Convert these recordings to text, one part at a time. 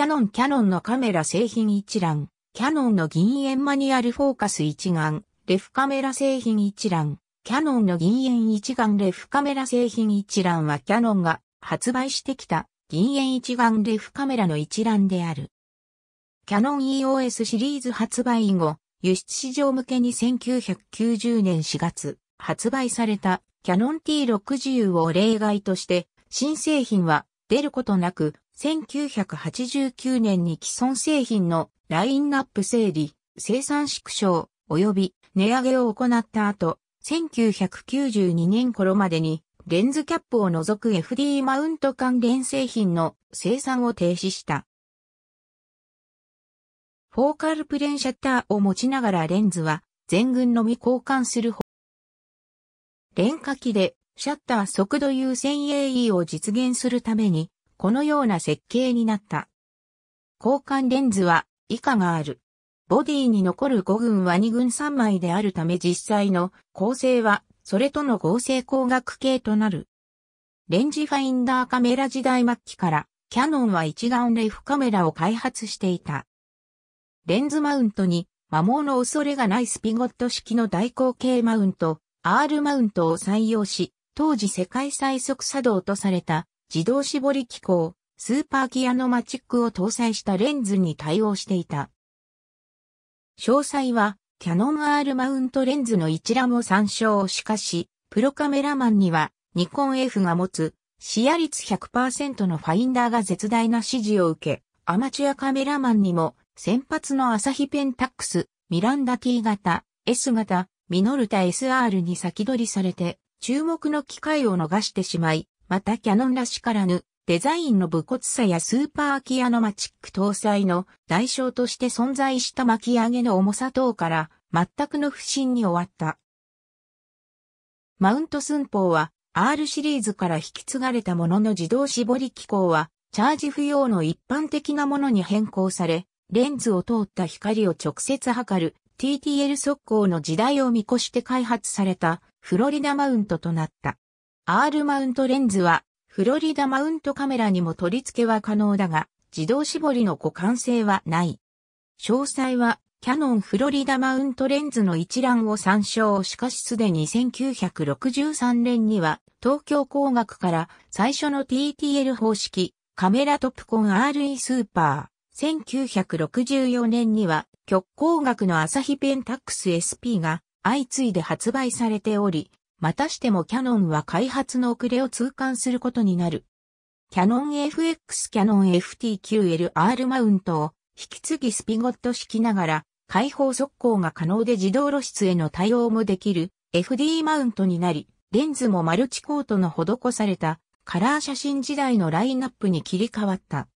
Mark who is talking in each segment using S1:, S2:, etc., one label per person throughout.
S1: キャノンキャノンのカメラ製品一覧、キャノンの銀塩マニュアルフォーカス一眼、レフカメラ製品一覧、キャノンの銀塩一眼レフカメラ製品一覧はキャノンが発売してきた銀塩一眼レフカメラの一覧である。キャノン EOS シリーズ発売以後、輸出市場向けに1990年4月発売されたキャノン T60 を例外として新製品は出ることなく1989年に既存製品のラインナップ整理、生産縮小、及び値上げを行った後、1992年頃までにレンズキャップを除く FD マウント関連製品の生産を停止した。フォーカルプレーンシャッターを持ちながらレンズは全群のみ交換する廉価機でシャッター速度優先 AE を実現するためにこのような設計になった。交換レンズは以下がある。ボディに残る5群は2群3枚であるため実際の構成はそれとの合成光学系となる。レンジファインダーカメラ時代末期からキャノンは一眼レフカメラを開発していた。レンズマウントに摩耗の恐れがないスピゴット式の大口径マウント、R マウントを採用し、当時世界最速作動とされた自動絞り機構、スーパーギアのマチックを搭載したレンズに対応していた。詳細は、キャノン R マウントレンズの一覧を参照しかし、プロカメラマンには、ニコン F が持つ、視野率100%のファインダーが絶大な支持を受け、アマチュアカメラマンにも、先発のアサヒペンタックス、ミランダ T 型、S 型、ミノルタ SR に先取りされて、注目の機会を逃してしまい、またキャノンらしからぬデザインの武骨さやスーパーキアノマチック搭載の代償として存在した巻き上げの重さ等から全くの不振に終わった。マウント寸法は R シリーズから引き継がれたものの自動絞り機構はチャージ不要の一般的なものに変更され、レンズを通った光を直接測る TTL 速攻の時代を見越して開発されたフロリダマウントとなった。R マウントレンズは、フロリダマウントカメラにも取り付けは可能だが、自動絞りの互換性はない。詳細は、キャノンフロリダマウントレンズの一覧を参照しかしすでに1963年には東京工学から最初の TTL 方式カメラトップコン RE スーパー1964年には極光学のアサヒペンタックス SP が相次いで発売されておりまたしてもキャノンは開発の遅れを痛感することになる。キャノン FX キャノン FTQLR マウントを引き継ぎスピゴット式ながら開放速攻が可能で自動露出への対応もできる FD マウントになり、レンズもマルチコートの施されたカラー写真時代のラインナップに切り替わった。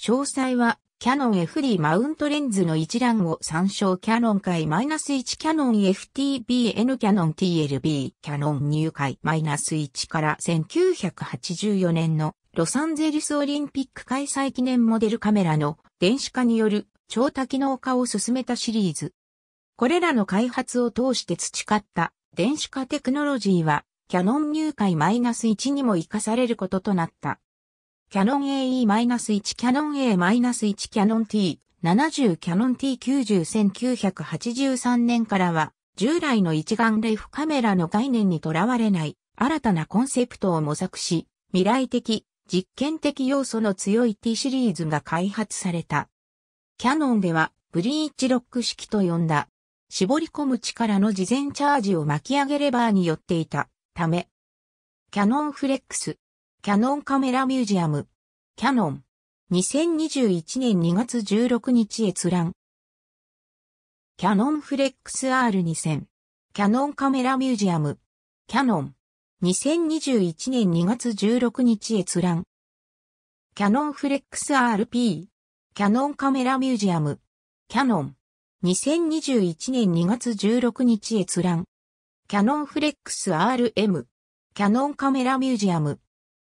S1: 詳細はキャノン FD マウントレンズの一覧を参照キャノン界 -1 キャノン FTBN キャノン TLB キャノン入会 -1 から1984年のロサンゼルスオリンピック開催記念モデルカメラの電子化による超多機能化を進めたシリーズ。これらの開発を通して培った電子化テクノロジーはキャノン入会 -1 にも活かされることとなった。キャノン AE-1、キャノン A-1、キャノン T、70キャノン T90 1983年からは、従来の一眼レフカメラの概念にとらわれない、新たなコンセプトを模索し、未来的、実験的要素の強い T シリーズが開発された。キャノンでは、ブリーチロック式と呼んだ。絞り込む力の事前チャージを巻き上げレバーによっていたため、キャノンフレックス、キャノンカメラミュージアム。キャノン。2021年2月16日閲覧。キャノンフレックス R2000。キャノンカメラミュージアム。キャノン。2021年2月16日閲覧。キャノンフレックス RP。キャノンカメラミュージアム。キャノン。2021年2月16日閲覧。キャノンフレックス RM。キャノンカメラミュージアム。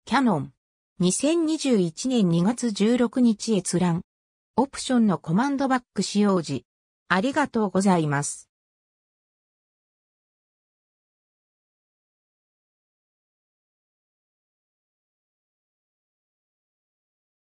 S1: キャノン。2021年2月16日閲覧。オプションのコマンドバック使用時。ありがとうございます。